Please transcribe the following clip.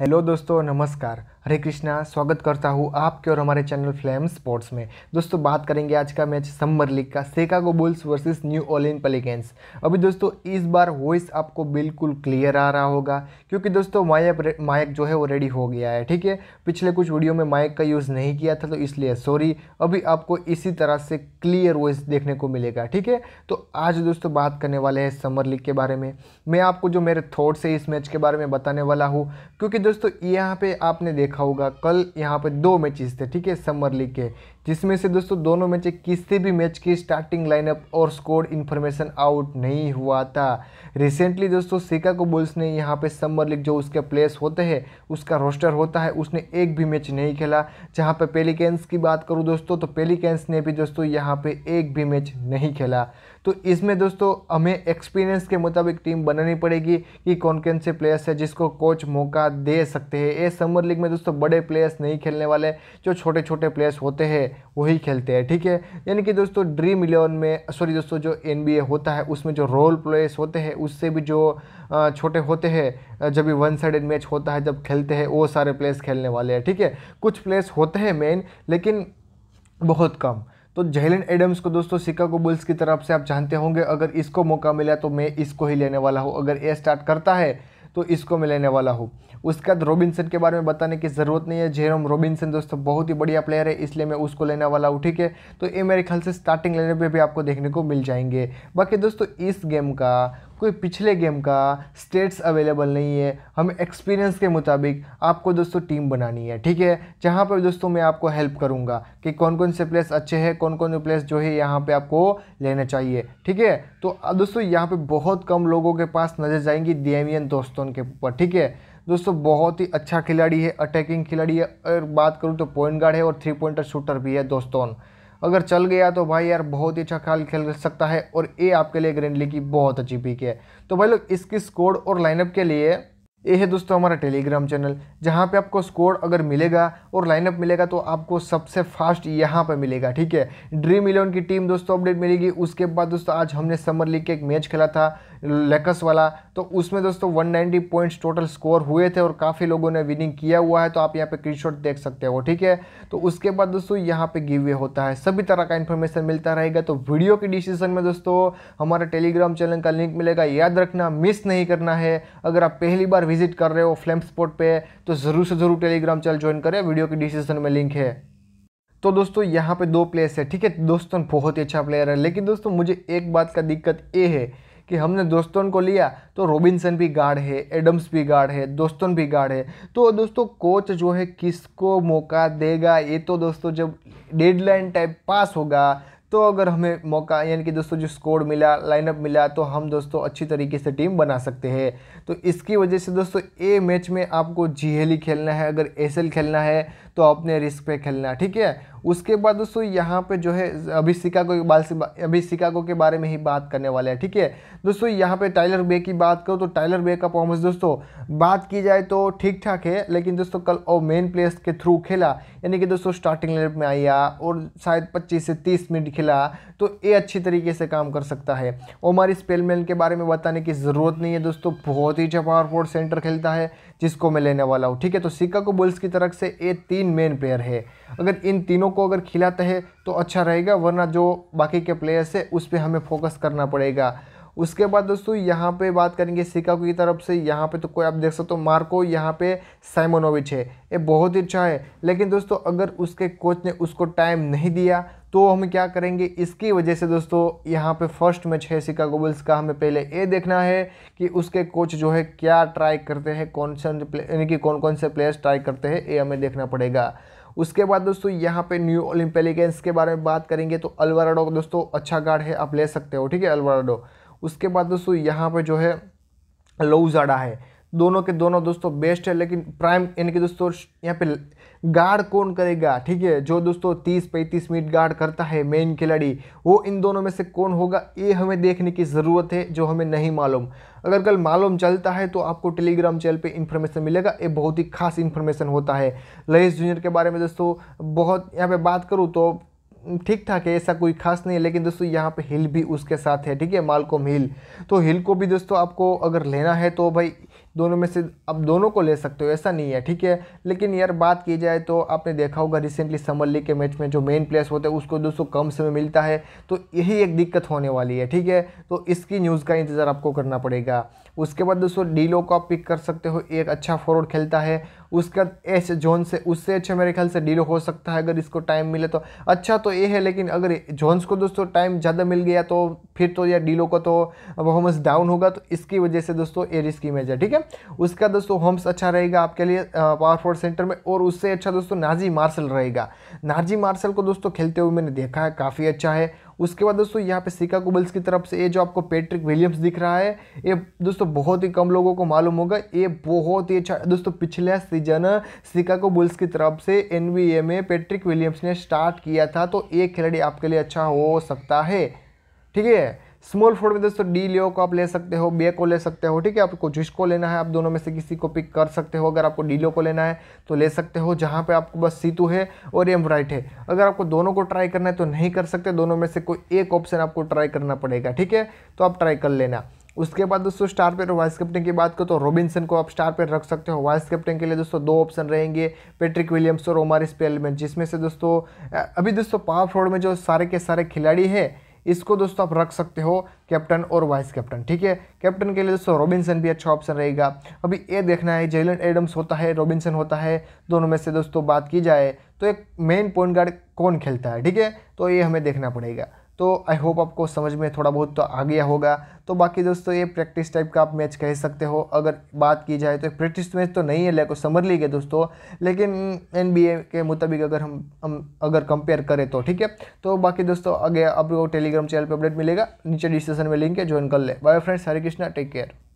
hello दोस्तों नमस्कार हरे कृष्णा स्वागत करता हूँ आपके और हमारे चैनल फ्लेम स्पोर्ट्स में दोस्तों बात करेंगे आज का मैच समर लीग का Chicago Bulls versus New Orleans Pelicans अभी दोस्तों इस बार वॉइस आपको बिल्कुल क्लियर आ रहा होगा क्योंकि दोस्तों माइक माइक जो है वो रेडी हो गया है ठीक है पिछले कुछ वीडियो में माइक का यूज़ नहीं किया था तो इसलिए सॉरी अभी आपको इसी तरह से क्लियर वॉइस देखने को मिलेगा ठीक है तो आज दोस्तों बात करने वाले हैं समर लीग के बारे में मैं आपको जो मेरे थाट्स है इस मैच के बारे में बताने वाला हूँ क्योंकि दोस्तों यहाँ पे आपने देखा होगा कल यहाँ पे दो मैचेस थे ठीक है समर लीग के जिसमें से दोस्तों दोनों मैच किसी भी मैच की स्टार्टिंग लाइनअप और स्कोर इन्फॉर्मेशन आउट नहीं हुआ था रिसेंटली दोस्तों शिकागो बुल्स ने यहाँ पे समर लीग जो उसके प्लेस होते हैं उसका रोस्टर होता है उसने एक भी मैच नहीं खेला जहाँ पे पेलिकेंस की बात करूँ दोस्तों तो पेलिकेंस ने भी दोस्तों यहाँ पर एक भी मैच नहीं खेला तो इसमें दोस्तों हमें एक्सपीरियंस के मुताबिक टीम बनानी पड़ेगी कि कौन कौन से प्लेयर्स है जिसको कोच मौका दे सकते हैं ये समर लीग में दोस्तों बड़े प्लेयर्स नहीं खेलने वाले जो छोटे छोटे प्लेयर्स होते हैं वही खेलते हैं ठीक है यानी कि दोस्तों ड्रीम इलेवन में सॉरी दोस्तों जो एन होता है उसमें जो रोल प्लेस होते हैं उससे भी जो छोटे होते हैं जब भी वन साइड मैच होता है जब खेलते हैं वो सारे प्लेयर्स खेलने वाले हैं ठीक है कुछ प्लेयर्स होते हैं मेन लेकिन बहुत कम तो जेलन एडम्स को दोस्तों शिकागो बुल्स की तरफ से आप जानते होंगे अगर इसको मौका मिला तो मैं इसको ही लेने वाला हूँ अगर ये स्टार्ट करता है तो इसको मैं लेने वाला हूँ उसके बाद रॉबिन्सन के बारे में बताने की ज़रूरत नहीं है जेरोम रॉबिन्सन दोस्तों बहुत ही बढ़िया प्लेयर है इसलिए मैं उसको लेने वाला हूँ ठीक है तो ये मेरे ख्याल से स्टार्टिंग लेने पर भी आपको देखने को मिल जाएंगे बाकी दोस्तों इस गेम का कोई पिछले गेम का स्टेट्स अवेलेबल नहीं है हम एक्सपीरियंस के मुताबिक आपको दोस्तों टीम बनानी है ठीक है जहाँ पर दोस्तों मैं आपको हेल्प करूँगा कि कौन कौन से प्लेस अच्छे हैं कौन कौन से प्लेस जो है यहाँ पर आपको लेना चाहिए ठीक है तो दोस्तों यहाँ पर बहुत कम लोगों के पास नज़र जाएंगी डेमियन दोस्तों के ऊपर ठीक है दोस्तों बहुत ही अच्छा खिलाड़ी है अटैकिंग खिलाड़ी है और बात करूँ तो पॉइंट गार्ड है और थ्री पॉइंटर शूटर भी है दोस्तों अगर चल गया तो भाई यार बहुत ही अच्छा ख्याल खेल सकता है और ये आपके लिए ग्रेनली की बहुत अच्छी पिक है तो भाई लोग इसकी स्कोर और लाइनअप के लिए ये है दोस्तों हमारा टेलीग्राम चैनल जहाँ पे आपको स्कोर अगर मिलेगा और लाइनअप मिलेगा तो आपको सबसे फास्ट यहाँ पे मिलेगा ठीक है ड्रीम इलेवन की टीम दोस्तों अपडेट मिलेगी उसके बाद दोस्तों आज हमने समर लीग के एक मैच खेला था लेकस वाला तो उसमें दोस्तों 190 पॉइंट्स टोटल स्कोर हुए थे और काफ़ी लोगों ने विनिंग किया हुआ है तो आप यहाँ पे क्रीशॉट देख सकते हो ठीक है तो उसके बाद दोस्तों यहाँ पे गिव वे होता है सभी तरह का इन्फॉर्मेशन मिलता रहेगा तो वीडियो के डिसीजन में दोस्तों हमारा टेलीग्राम चैनल का लिंक मिलेगा याद रखना मिस नहीं करना है अगर आप पहली बार विजिट कर रहे हो फ्लेम स्पॉट पे तो ज़रूर से ज़रूर टेलीग्राम चैनल ज्वाइन करें वीडियो के डिस्क्रिप्शन में लिंक है तो दोस्तों यहाँ पे दो प्लेयर्स है ठीक है दोस्तों बहुत ही अच्छा प्लेयर है लेकिन दोस्तों मुझे एक बात का दिक्कत ये है कि हमने दोस्तों को लिया तो रॉबिन्सन भी गार्ड है एडम्स भी गार्ड है दोस्तों भी गार्ड है तो दोस्तों कोच जो है किसको मौका देगा ये तो दोस्तों जब डेडलाइन टाइप पास होगा तो अगर हमें मौका यानी कि दोस्तों जो स्कोर मिला लाइनअप मिला तो हम दोस्तों अच्छी तरीके से टीम बना सकते हैं तो इसकी वजह से दोस्तों ए मैच में आपको जी e खेलना है अगर एस खेलना है तो अपने रिस्क पे खेलना ठीक है उसके बाद दोस्तों यहाँ पे जो है अभी शिकागो के बाल से अभी शिकागो के बारे में ही बात करने वाले हैं ठीक है दोस्तों यहाँ पे टाइलर बे की बात करो तो टाइलर बे का परफॉर्मेंस दोस्तों बात की जाए तो ठीक ठाक है लेकिन दोस्तों कल और मेन प्लेयर्स के थ्रू खेला यानी कि दोस्तों स्टार्टिंग लेवल में आया और शायद पच्चीस से तीस मिनट खिला तो ये अच्छी तरीके से काम कर सकता है ओमारी स्पेलमैन के बारे में बताने की ज़रूरत नहीं है दोस्तों बहुत ही अच्छा पावरफोर्ड सेंटर खेलता है जिसको मैं लेने वाला हूँ ठीक है तो शिकागो बुल्स की तरफ से ये तीन मेन प्लेयर है अगर इन तीनों को अगर खिलाते हैं तो अच्छा रहेगा वरना जो बाकी के प्लेयर्स है उस पर हमें फोकस करना पड़ेगा उसके बाद दोस्तों यहाँ पे बात करेंगे शिकागो की तरफ से यहाँ पे तो कोई आप देख सकते हो मार्को यहाँ पे साइमोनोविच है ये बहुत ही अच्छा है लेकिन दोस्तों अगर उसके कोच ने उसको टाइम नहीं दिया तो हम क्या करेंगे इसकी वजह से दोस्तों यहाँ पे फर्स्ट मैच है शिकागो बुल्स का हमें पहले ये देखना है कि उसके कोच जो है क्या ट्राई करते हैं कौन सा यानी कि कौन कौन से प्लेयर्स ट्राई करते हैं ये हमें देखना पड़ेगा उसके बाद दोस्तों यहाँ पे न्यू ओलिम्पेलिकेंस के बारे में बात करेंगे तो अलवराडो दोस्तों अच्छा गार्ड है आप ले सकते हो ठीक है अलवराडो उसके बाद दोस्तों यहाँ पर जो है जाड़ा है दोनों के दोनों दोस्तों बेस्ट है लेकिन प्राइम यानी कि दोस्तों यहाँ पे गार्ड कौन करेगा ठीक है जो दोस्तों 30-35 मिनट गार्ड करता है मेन खिलाड़ी वो इन दोनों में से कौन होगा ये हमें देखने की ज़रूरत है जो हमें नहीं मालूम अगर कल मालूम चलता है तो आपको टेलीग्राम चैनल पे इन्फॉर्मेशन मिलेगा ये बहुत ही खास इन्फॉर्मेशन होता है लहेश जूनियर के बारे में दोस्तों बहुत यहाँ पर बात करूँ तो ठीक ठाक है ऐसा कोई खास नहीं है लेकिन दोस्तों यहाँ पे हिल भी उसके साथ है ठीक है मालकोम हिल तो हिल को भी दोस्तों आपको अगर लेना है तो भाई दोनों में से आप दोनों को ले सकते हो ऐसा नहीं है ठीक है लेकिन यार बात की जाए तो आपने देखा होगा रिसेंटली समर लीग के मैच में जो मेन प्लेयर्स होते हैं उसको दोस्तों कम समय मिलता है तो यही एक दिक्कत होने वाली है ठीक है तो इसकी न्यूज़ का इंतज़ार आपको करना पड़ेगा उसके बाद दोस्तों डीलो को आप पिक कर सकते हो एक अच्छा फॉरवर्ड खेलता है उसका एस जोन से उससे अच्छा मेरे ख्याल से डील हो सकता है अगर इसको टाइम मिले तो अच्छा तो ये है लेकिन अगर जोन्स को दोस्तों टाइम ज़्यादा मिल गया तो फिर तो या डीलो का तो होम्स डाउन होगा तो इसकी वजह से दोस्तों ये रिस्क इमेज है ठीक है उसका दोस्तों होम्स अच्छा रहेगा आपके लिए पावर फोर्ड सेंटर में और उससे अच्छा दोस्तों नाजी मार्शल रहेगा नाजी मार्शल को दोस्तों खेलते हुए मैंने देखा है काफ़ी अच्छा है उसके बाद दोस्तों यहाँ पे शिकागो बुल्स की तरफ से ये जो आपको पेट्रिक विलियम्स दिख रहा है ये दोस्तों बहुत ही कम लोगों को मालूम होगा ये बहुत ही अच्छा दोस्तों पिछले सीजन शिकागो बुल्स की तरफ से एन में पैट्रिक विलियम्स ने स्टार्ट किया था तो ये खिलाड़ी आपके लिए अच्छा हो सकता है ठीक है स्मॉल फोर्ड में दोस्तों डी लियो को आप ले सकते हो बे को ले सकते हो ठीक है आपको जिसको लेना है आप दोनों में से किसी को पिक कर सकते हो अगर आपको डी लियो को लेना है तो ले सकते हो जहाँ पे आपको बस सीतू है और एम राइट है अगर आपको दोनों को ट्राई करना है तो नहीं कर सकते दोनों में से कोई एक ऑप्शन आपको ट्राई करना पड़ेगा ठीक है तो आप ट्राई कर लेना उसके बाद दोस्तों स्टार पेयर वाइस कैप्टन की बात करो तो रॉबिन्सन को आप स्टार पेयर रख सकते हो वाइस कैप्टन के लिए दोस्तों दो ऑप्शन रहेंगे पेट्रिक विलियम्स और ओमारिस पेलमेंट जिसमें से दोस्तों अभी दोस्तों पावर फोर्ड में जो सारे के सारे खिलाड़ी हैं इसको दोस्तों आप रख सकते हो कैप्टन और वाइस कैप्टन ठीक है कैप्टन के लिए दोस्तों रॉबिन्सन भी अच्छा ऑप्शन रहेगा अभी ये देखना है जेलन एडम्स होता है रॉबिन्सन होता है दोनों में से दोस्तों बात की जाए तो एक मेन पॉइंट गार्ड कौन खेलता है ठीक है तो ये हमें देखना पड़ेगा तो आई होप आपको समझ में थोड़ा बहुत तो आ गया होगा तो बाकी दोस्तों ये प्रैक्टिस टाइप का आप मैच कह सकते हो अगर बात की जाए तो प्रैक्टिस मैच तो नहीं है लेको समर लीग है दोस्तों लेकिन एन के मुताबिक अगर हम हम अगर कंपेयर करें तो ठीक है तो बाकी दोस्तों आगे आपको टेलीग्राम चैनल पर अपडेट मिलेगा नीचे डिस्क्रिप्शन में लिंक है ज्वाइन कर ले bye friends Hare Krishna take care